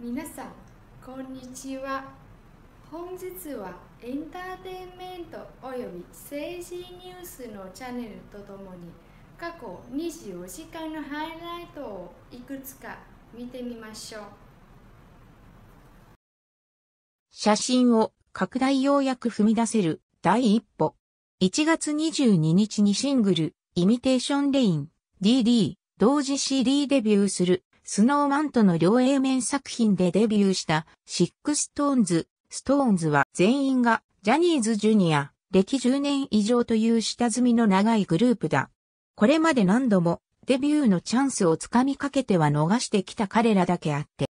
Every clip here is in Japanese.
皆さんこんにちは本日はエンターテインメントおよび政治ニュースのチャンネルとともに過去24時間のハイライトをいくつか見てみましょう写真を拡大ようやく踏み出せる第一歩1月22日にシングルイミテーションレイン DD 同時 CD デビューするスノーマンとの両 A 面作品でデビューしたシックストーンズ、ストーンズは全員がジャニーズジュニア、歴10年以上という下積みの長いグループだ。これまで何度もデビューのチャンスをつかみかけては逃してきた彼らだけあって。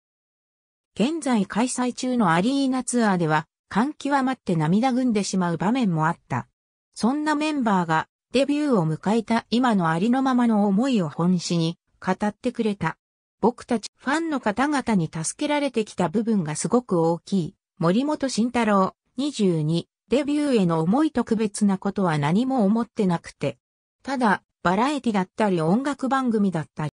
現在開催中のアリーナツアーでは、感極まって涙ぐんでしまう場面もあった。そんなメンバーがデビューを迎えた今のありのままの思いを本詩に語ってくれた。僕たちファンの方々に助けられてきた部分がすごく大きい。森本慎太郎、22、デビューへの思い特別なことは何も思ってなくて。ただ、バラエティだったり音楽番組だったり。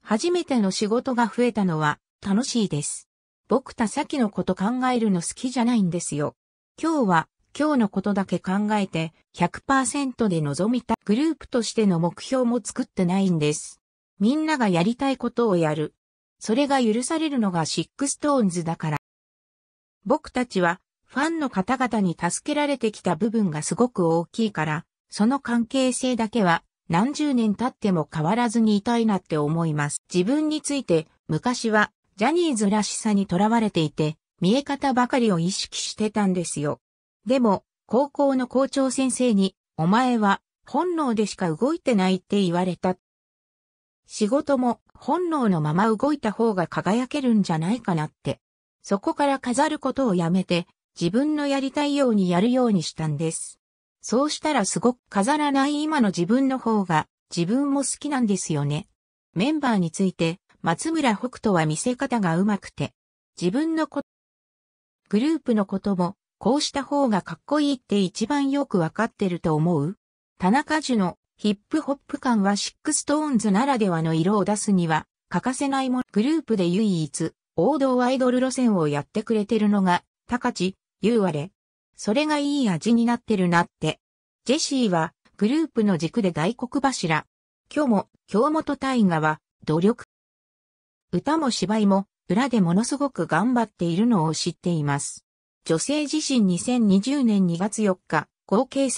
初めての仕事が増えたのは楽しいです。僕た先のこと考えるの好きじゃないんですよ。今日は今日のことだけ考えて100%で臨みたグループとしての目標も作ってないんです。みんながやりたいことをやる。それが許されるのがシックストーンズだから。僕たちはファンの方々に助けられてきた部分がすごく大きいから、その関係性だけは何十年経っても変わらずにいたいなって思います。自分について昔はジャニーズらしさにとらわれていて、見え方ばかりを意識してたんですよ。でも、高校の校長先生に、お前は本能でしか動いてないって言われた。仕事も本能のまま動いた方が輝けるんじゃないかなって。そこから飾ることをやめて、自分のやりたいようにやるようにしたんです。そうしたらすごく飾らない今の自分の方が自分も好きなんですよね。メンバーについて松村北斗は見せ方がうまくて、自分のこと、グループのこともこうした方がかっこいいって一番よくわかってると思う田中樹のヒップホップ感はシックストーンズならではの色を出すには欠かせないもグループで唯一王道アイドル路線をやってくれてるのが高知、ゆうあれ。それがいい味になってるなって。ジェシーはグループの軸で大黒柱。今日も京本大河は努力。歌も芝居も裏でものすごく頑張っているのを知っています。女性自身2020年2月4日、合計3